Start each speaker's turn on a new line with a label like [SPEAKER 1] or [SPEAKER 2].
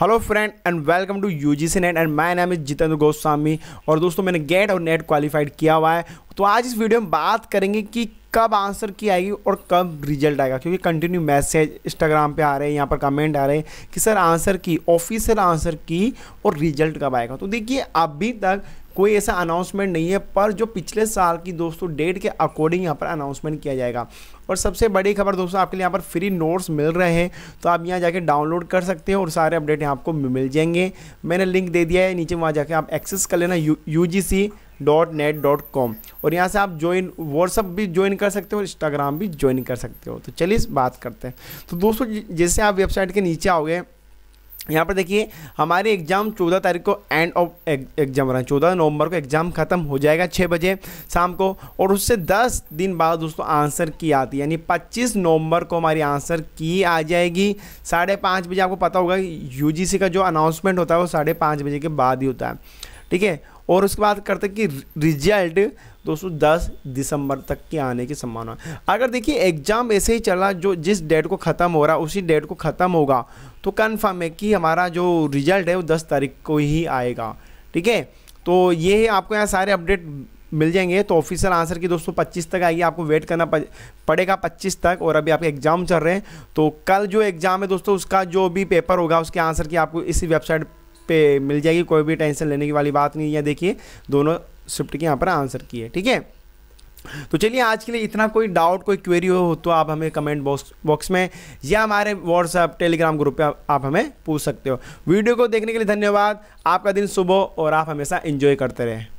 [SPEAKER 1] hello friend and welcome to U G C net and my नाम is Jitendra Goswami और दोस्तों मैंने गेट और नेट क्वालिफाइड किया हुआ है तो आज इस वीडियो में बात करेंगे कि कब आंसर की आएगी और कब रिजल्ट आएगा क्योंकि कंटिन्यू मैसेज इंस्टाग्राम पे आ रहे हैं यहाँ पर कमेंट आ रहे हैं कि sir answer key official answer key और रिजल्ट कब आएगा तो देखिए अभी तक कोई ऐसा अनाउंसमेंट नहीं है पर जो पिछले साल की दोस्तों डेट के अकॉर्डिंग यहाँ पर अनाउंसमेंट किया जाएगा और सबसे बड़ी खबर दोस्तों आपके लिए यहाँ पर फ्री नोट्स मिल रहे हैं तो आप यहाँ जाके डाउनलोड कर सकते हो और सारे अपडेट यहाँ आपको मिल जाएंगे मैंने लिंक दे दिया है नीचे वहाँ जाके आप एक्सेस कर लेना U U G C dot net dot com और यहाँ से आप ज्वाइन व्हाट्सअप भी ज्वाइन कर सकते हो और इंस्टाग्राम भी ज्वाइन कर सकते हो तो चलिए बात करते हैं तो दोस्तों जैसे आप वेबसाइट के नीचे आओगे यहाँ पर देखिए हमारे एग्ज़ाम चौदह तारीख को एंड ऑफ एग्ज़ाम रहा है चौदह नवंबर को एग्ज़ाम ख़त्म हो जाएगा छः बजे शाम को और उससे दस दिन बाद दोस्तों आंसर की आती है यानी पच्चीस नवंबर को हमारी आंसर की आ जाएगी साढ़े पाँच बजे आपको पता होगा यूजीसी का जो अनाउंसमेंट होता है वो साढ़े पाँच बजे के बाद ही होता है ठीक है और उसके बाद करते हैं कि रिजल्ट दोस्तों 10 दिसंबर तक के आने की संभावना अगर देखिए एग्ज़ाम ऐसे ही चला जो जिस डेट को ख़त्म हो रहा उसी डेट को ख़त्म होगा तो कन्फर्म है कि हमारा जो रिजल्ट है वो दस तारीख को ही आएगा ठीक है तो ये है आपको यहाँ सारे अपडेट मिल जाएंगे तो ऑफिशियल आंसर की दोस्तों 25 तक आएगी आपको वेट करना पड़ेगा 25 तक और अभी आपके एग्ज़ाम चल रहे हैं तो कल जो एग्ज़ाम है दोस्तों उसका जो भी पेपर होगा उसके आंसर की आपको इसी वेबसाइट पे मिल जाएगी कोई भी टेंशन लेने की वाली बात नहीं है देखिए दोनों स्विफ्ट के यहाँ पर आंसर किए ठीक है तो चलिए आज के लिए इतना कोई डाउट कोई क्वेरी हो तो आप हमें कमेंट बॉक्स बॉक्स में या हमारे व्हाट्सएप टेलीग्राम ग्रुप पे आप, आप हमें पूछ सकते हो वीडियो को देखने के लिए धन्यवाद आपका दिन सुबह और आप हमेशा इन्जॉय करते रहें